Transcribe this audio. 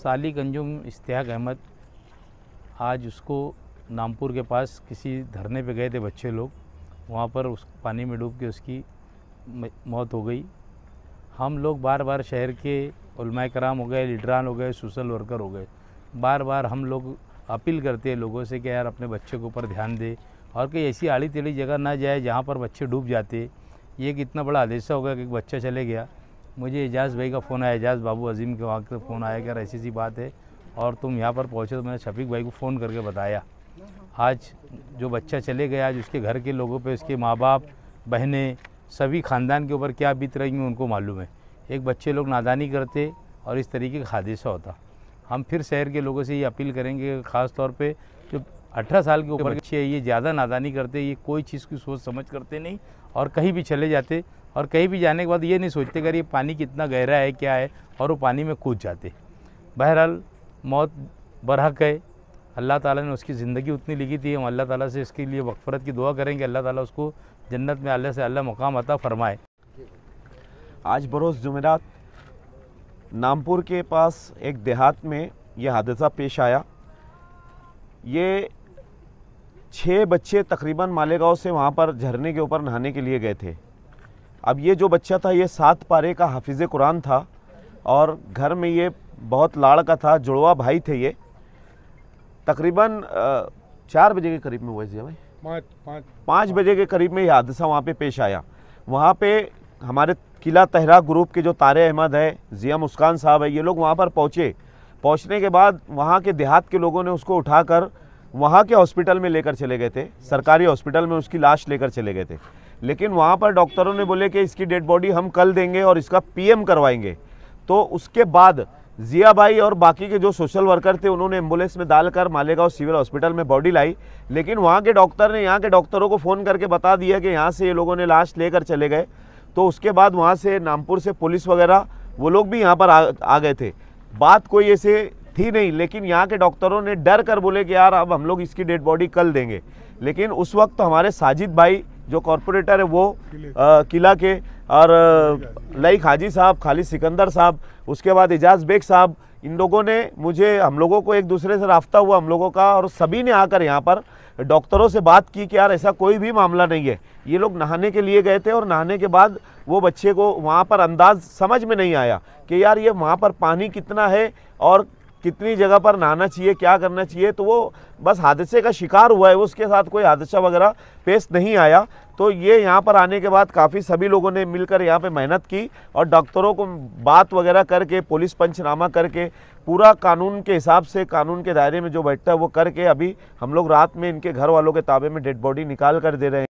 साली कंजुम इश्तियाक अहमद आज उसको नामपुर के पास किसी धरने पे गए थे बच्चे लोग वहाँ पर उस पानी में डूब के उसकी मौत हो गई हम लोग बार बार शहर के कराम हो गए लीडरान हो गए सोशल वर्कर हो गए बार बार हम लोग अपील करते हैं लोगों से कि यार अपने बच्चे के ऊपर ध्यान दे और कोई ऐसी आड़ी तेड़ी जगह ना जाए जहाँ पर बच्चे डूब जाते ये एक इतना बड़ा हादसा हो गया कि बच्चा चले गया मुझे एजाज भाई का फ़ोन आया एजाज बाबू अजीम के वहाँ का फ़ोन आया क्या ऐसी सी बात है और तुम यहाँ पर पहुँचे तो मैंने शफीक भाई को फ़ोन करके बताया आज जो बच्चा चले गया आज उसके घर के लोगों पे उसके माँ बाप बहनें सभी ख़ानदान के ऊपर क्या बीत रही हैं उनको मालूम है एक बच्चे लोग नादानी करते और इस तरीके का हादसा होता हम फिर शहर के लोगों से ये अपील करेंगे ख़ास तौर पर जो अठारह साल के ऊपर बच्चे ये ज़्यादा नादानी करते ये कोई चीज़ की सोच समझ करते नहीं और कहीं भी चले जाते और कहीं भी जाने के बाद ये नहीं सोचते कि ये पानी कितना गहरा है क्या है और वो पानी में कूद जाते बहरहाल मौत बरहक है अल्लाह ताला ने उसकी ज़िंदगी उतनी लिखी थी हम अल्लाह ताला से इसके लिए वक्फरत की दुआ करेंगे अल्लाह ताला उसको जन्नत में अल्लाह से अल्लाह मकाम अता फ़रमाए आज बरोस जुमेरात नामपुर के पास एक देहात में यह हादसा पेश आया ये छः बच्चे तकरीबन मालेगांव से वहाँ पर झरने के ऊपर नहाने के लिए गए थे अब ये जो बच्चा था ये सात पारे का हाफिज़ कुरान था और घर में ये बहुत लाड़ का था जुड़वा भाई थे ये तकरीबन चार बजे के करीब में हुआ जी भाई पाँच बजे के करीब में यह हादसा वहाँ पे पेश आया वहाँ पे हमारे किला तहरा ग्रुप के जो तारे अहमद है ज़िया मुस्कान साहब है ये लोग वहाँ पर पहुँचे पहुँचने के बाद वहाँ के देहात के लोगों ने उसको उठाकर वहाँ के हॉस्पिटल में लेकर चले गए थे सरकारी हॉस्पिटल में उसकी लाश लेकर चले गए थे लेकिन वहाँ पर डॉक्टरों ने बोले कि इसकी डेड बॉडी हम कल देंगे और इसका पीएम करवाएंगे तो उसके बाद जिया भाई और बाकी के जो सोशल वर्कर थे उन्होंने एम्बुलेंस में डालकर मालेगांव सिविल हॉस्पिटल में बॉडी लाई लेकिन वहाँ के डॉक्टर ने यहाँ के डॉक्टरों को फ़ोन करके बता दिया कि यहाँ से ये लोगों ने लाश लेकर चले गए तो उसके बाद वहाँ से नामपुर से पुलिस वगैरह वो लोग भी यहाँ पर आ, आ गए थे बात कोई ऐसे थी नहीं लेकिन यहाँ के डॉक्टरों ने डर कर बोले कि यार अब हम लोग इसकी डेड बॉडी कल देंगे लेकिन उस वक्त तो हमारे साजिद भाई जो कॉरपोरेटर है वो आ, किला के और लई हाजी साहब खाली सिकंदर साहब उसके बाद एजाज बेग साहब इन लोगों ने मुझे हम लोगों को एक दूसरे से रास्ता हुआ हम लोगों का और सभी ने आकर यहाँ पर डॉक्टरों से बात की कि यार ऐसा कोई भी मामला नहीं है ये लोग नहाने के लिए गए थे और नहाने के बाद वो बच्चे को वहाँ पर अंदाज समझ में नहीं आया कि यार ये वहाँ पर पानी कितना है और कितनी जगह पर नहाना चाहिए क्या करना चाहिए तो वो बस हादसे का शिकार हुआ है उसके साथ कोई हादसा वगैरह पेश नहीं आया तो ये यहाँ पर आने के बाद काफ़ी सभी लोगों ने मिलकर यहाँ पे मेहनत की और डॉक्टरों को बात वगैरह करके पुलिस पंचनामा करके पूरा कानून के हिसाब से कानून के दायरे में जो बैठता है वो करके अभी हम लोग रात में इनके घर वालों के ताबे में डेड बॉडी निकाल कर दे रहे हैं